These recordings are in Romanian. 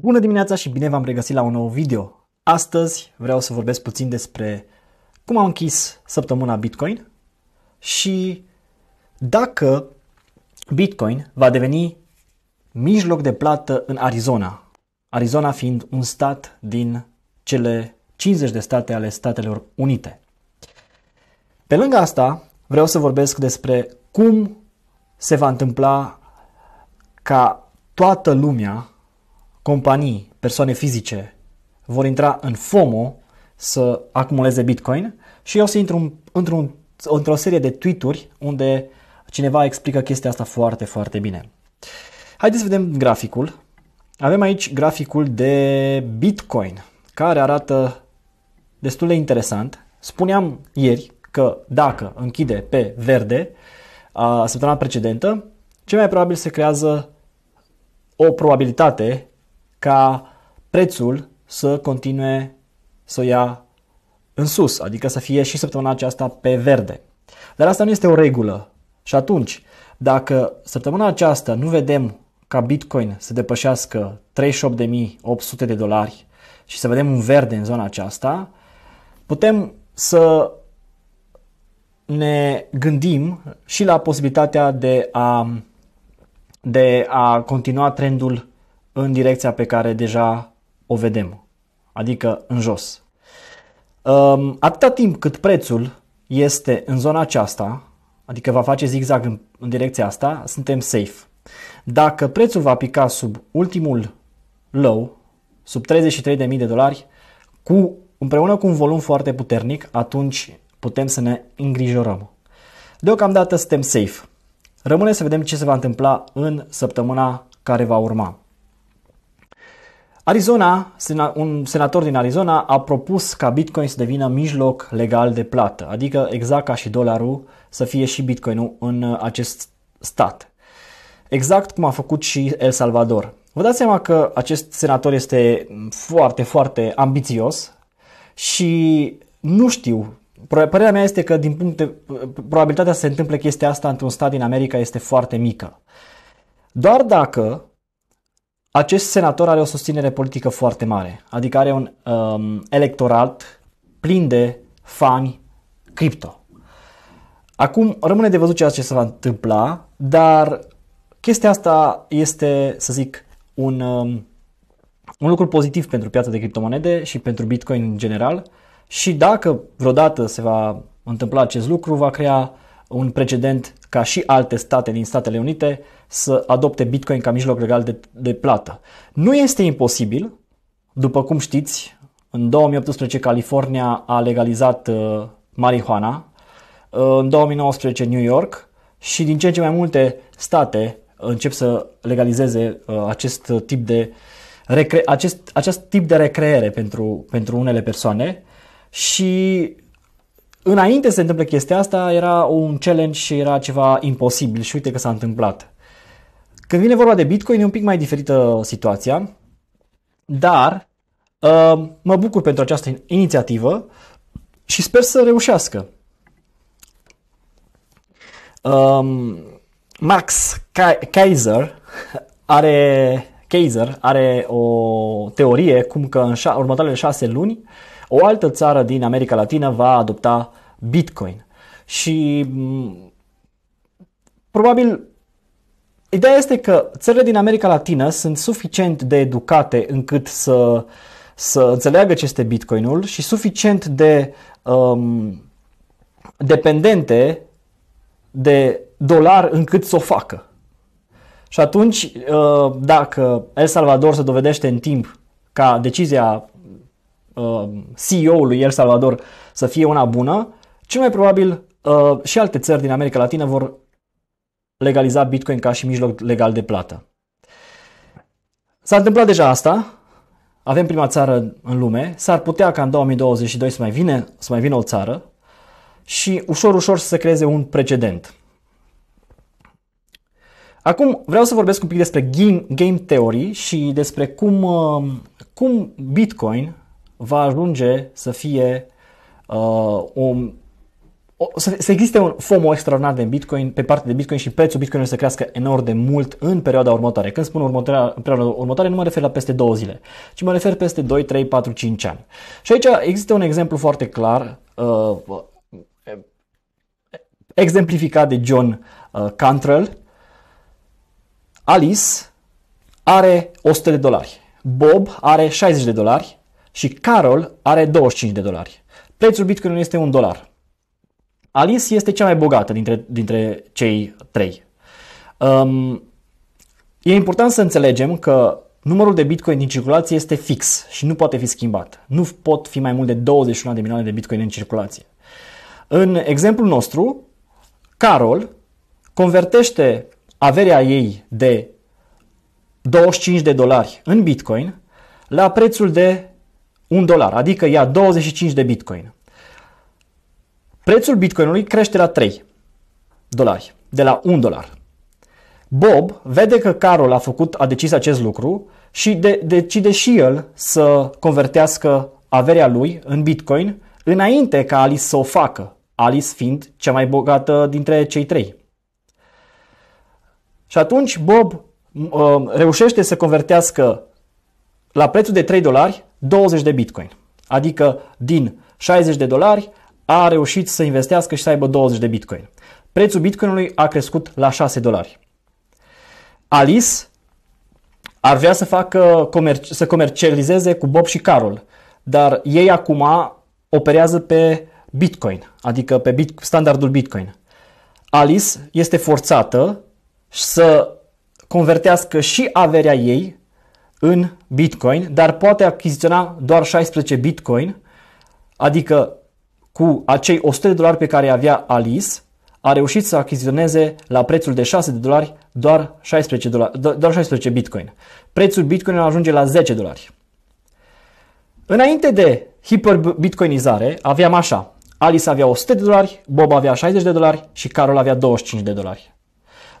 Bună dimineața și bine v-am regăsit la un nou video. Astăzi vreau să vorbesc puțin despre cum am închis săptămâna Bitcoin și dacă Bitcoin va deveni mijloc de plată în Arizona. Arizona fiind un stat din cele 50 de state ale Statelor Unite. Pe lângă asta, vreau să vorbesc despre cum se va întâmpla ca toată lumea companii, persoane fizice vor intra în FOMO să acumuleze Bitcoin și eu să intru într-un, într-o serie de tweet-uri unde cineva explică chestia asta foarte, foarte bine. Haideți să vedem graficul. Avem aici graficul de Bitcoin, care arată destul de interesant. Spuneam ieri că dacă închide pe verde a, săptămâna precedentă, cel mai probabil se creează o probabilitate ca prețul să continue să ia în sus, adică să fie și săptămâna aceasta pe verde. Dar asta nu este o regulă. Și atunci, dacă săptămâna aceasta nu vedem ca Bitcoin să depășească 38.800 de dolari și să vedem un verde în zona aceasta, putem să ne gândim și la posibilitatea de a, de a continua trendul în direcția pe care deja o vedem, adică în jos. Ehm, atâta timp cât prețul este în zona aceasta, adică va face zigzag în, în direcția asta, suntem safe. Dacă prețul va pica sub ultimul low, sub 33.000 de dolari, cu, împreună cu un volum foarte puternic, atunci putem să ne îngrijorăm. Deocamdată suntem safe. Rămâne să vedem ce se va întâmpla în săptămâna care va urma. Arizona, un senator din Arizona a propus ca Bitcoin să devină mijloc legal de plată, adică exact ca și dolarul să fie și Bitcoinul în uh, acest stat. Exact cum a făcut și El Salvador. Vă dați seama că acest senator este mm, foarte, foarte ambițios și nu știu, părerea mea este că din punct de, uh, probabilitatea să se întâmple chestia asta într-un stat din America este foarte mică. Doar dacă acest senator are o susținere politică foarte mare, adică are un um, electorat plin de fani cripto. Acum rămâne de văzut ceea ce se va întâmpla, dar chestia asta este, să zic, un, um, un lucru pozitiv pentru piața de criptomonede și pentru Bitcoin în general și dacă vreodată se va întâmpla acest lucru, va crea un precedent ca și alte state din Statele Unite să adopte Bitcoin ca mijloc legal de, de plată. Nu este imposibil, după cum știți, în 2018 California a legalizat uh, marihuana, uh, în 2019 New York și din ce în ce mai multe state încep să legalizeze uh, acest tip de recre- acest, acest tip de recreere pentru, pentru unele persoane și Înainte să se întâmple chestia asta, era un challenge și era ceva imposibil și uite că s-a întâmplat. Când vine vorba de Bitcoin, e un pic mai diferită situația, dar uh, mă bucur pentru această inițiativă și sper să reușească. Um, Max Kaiser are, Kaiser are o teorie cum că în șa, următoarele șase luni uh, o altă țară din America Latină va adopta Bitcoin. Și mm, probabil ideea este că țările din America Latină sunt suficient de educate încât să, să înțeleagă ce este Bitcoinul și suficient de um, dependente de dolar încât să o facă. Și atunci, uh, dacă El Salvador se dovedește în timp ca decizia Um, CEO-ul lui El Salvador să fie una bună, cel mai probabil uh, și alte țări din America Latină vor legaliza Bitcoin ca și mijloc legal de plată. S-a întâmplat deja asta, avem prima țară în lume, s-ar putea ca în 2022 să mai, vine, să mai vină o țară și ușor, ușor să se creeze un precedent. Acum vreau să vorbesc un pic despre game, game theory și despre cum, uh, cum Bitcoin va ajunge să fie uh, un, o, să, să existe un FOMO extraordinar de Bitcoin pe partea de Bitcoin și prețul Bitcoin să crească enorm de mult în perioada următoare. Când spun următoarea, perioada următoare, nu mă refer la peste două zile, ci mă refer peste 2, 3, 4, 5 ani. Și aici există un exemplu foarte clar uh, exemplificat de John uh, Cantrell. Alice are 100 de dolari. Bob are 60 de dolari și Carol are 25 de dolari. Prețul Bitcoin este un dolar. Alice este cea mai bogată dintre, dintre cei trei. Um, e important să înțelegem că numărul de Bitcoin din circulație este fix și nu poate fi schimbat. Nu pot fi mai mult de 21 de milioane de Bitcoin în circulație. În exemplul nostru, Carol convertește averea ei de 25 de dolari în Bitcoin la prețul de un dolar, adică ia 25 de bitcoin. Prețul bitcoinului crește la 3 dolari, de la 1 dolar. Bob vede că Carol a făcut, a decis acest lucru și de, decide și el să convertească averea lui în bitcoin înainte ca Alice să o facă, Alice fiind cea mai bogată dintre cei trei. Și atunci Bob uh, reușește să convertească la prețul de 3 dolari 20 de bitcoin. Adică din 60 de dolari a reușit să investească și să aibă 20 de bitcoin. Prețul bitcoinului a crescut la 6 dolari. Alice ar vrea să facă comer- să comercializeze cu Bob și Carol, dar ei acum operează pe Bitcoin, adică pe bit- standardul Bitcoin. Alice este forțată să convertească și averea ei în Bitcoin, dar poate achiziționa doar 16 Bitcoin, adică cu acei 100 de dolari pe care avea Alice, a reușit să achiziționeze la prețul de 6 de dolari doar 16, dolari, doar 16 Bitcoin. Prețul Bitcoin ajunge la 10 dolari. Înainte de hiperbitcoinizare aveam așa, Alice avea 100 de dolari, Bob avea 60 de dolari și Carol avea 25 de dolari.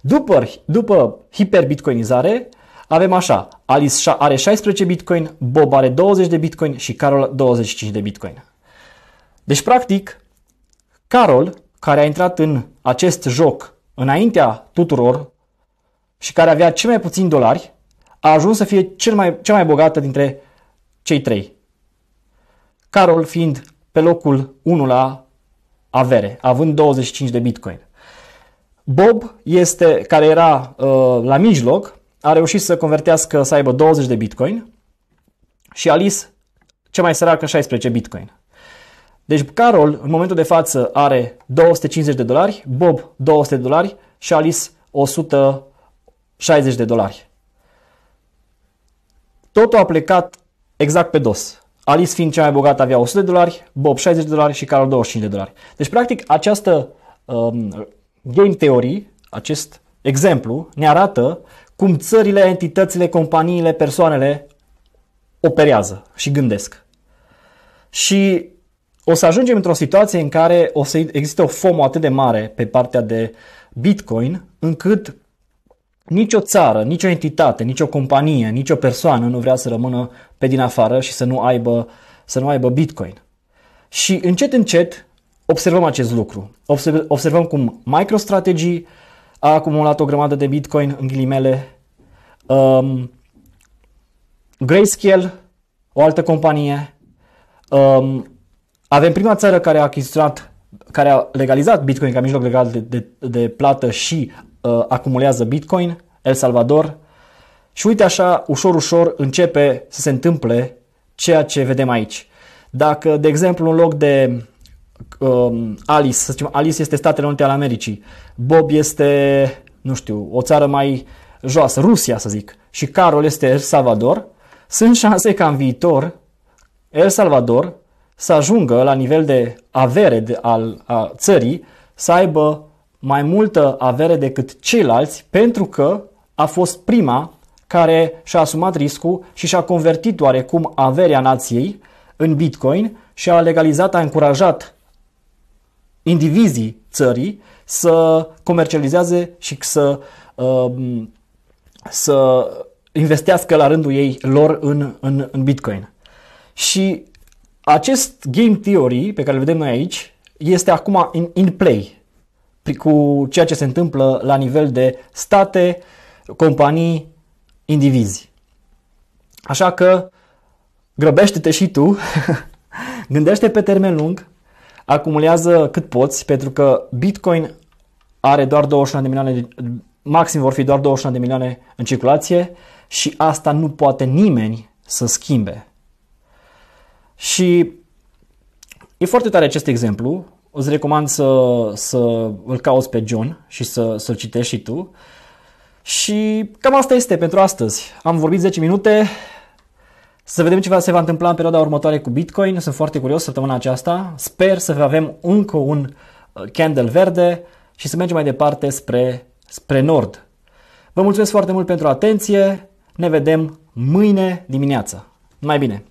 După, după hiperbitcoinizare, avem așa, Alice are 16 bitcoin, Bob are 20 de bitcoin și Carol 25 de bitcoin. Deci, practic, Carol, care a intrat în acest joc înaintea tuturor și care avea cel mai puțin dolari, a ajuns să fie cel mai, cea mai bogată dintre cei trei. Carol fiind pe locul 1 la avere, având 25 de bitcoin. Bob este, care era uh, la mijloc, a reușit să convertească, să aibă 20 de bitcoin și Alice, ce mai săracă, 16 bitcoin. Deci Carol, în momentul de față, are 250 de dolari, Bob 200 de dolari și Alice 160 de dolari. Totul a plecat exact pe dos. Alice fiind cea mai bogată avea 100 de dolari, Bob 60 de dolari și Carol 25 de dolari. Deci, practic, această um, game theory, acest exemplu, ne arată cum țările, entitățile, companiile, persoanele operează și gândesc. Și o să ajungem într-o situație în care o să există o FOMO atât de mare pe partea de Bitcoin, încât nicio țară, nicio entitate, nicio companie, nicio persoană nu vrea să rămână pe din afară și să nu aibă, să nu aibă Bitcoin. Și încet, încet observăm acest lucru. Observăm cum MicroStrategy, a acumulat o grămadă de bitcoin în ghilimele. Um, Grayscale, o altă companie. Um, avem prima țară care a achiziționat, care a legalizat bitcoin ca mijloc legal de, de, de plată și uh, acumulează bitcoin, El Salvador. Și uite așa, ușor, ușor începe să se întâmple ceea ce vedem aici. Dacă, de exemplu, în loc de um, Alice, să zicem, Alice este Statele Unite ale Americii, Bob este, nu știu, o țară mai joasă, Rusia să zic, și Carol este El Salvador, sunt șanse ca în viitor El Salvador să ajungă la nivel de avere de, al a țării, să aibă mai multă avere decât ceilalți, pentru că a fost prima care și-a asumat riscul și și-a convertit oarecum averea nației în bitcoin și a legalizat, a încurajat indivizii țării să comercializeze și să, um, să investească la rândul ei lor în, în, în Bitcoin. Și acest game theory pe care îl vedem noi aici este acum in, in play cu ceea ce se întâmplă la nivel de state, companii, indivizi. Așa că grăbește-te și tu, gândește pe termen lung, acumulează cât poți, pentru că Bitcoin are doar 21 de milioane, maxim vor fi doar 21 de milioane în circulație și asta nu poate nimeni să schimbe. Și e foarte tare acest exemplu, îți recomand să, să îl cauți pe John și să, să-l citești și tu. Și cam asta este pentru astăzi. Am vorbit 10 minute, să vedem ce se va întâmpla în perioada următoare cu Bitcoin. Sunt foarte curios săptămâna aceasta. Sper să avem încă un uh, candle verde și să mergem mai departe spre, spre nord. Vă mulțumesc foarte mult pentru atenție. Ne vedem mâine dimineață. Mai bine!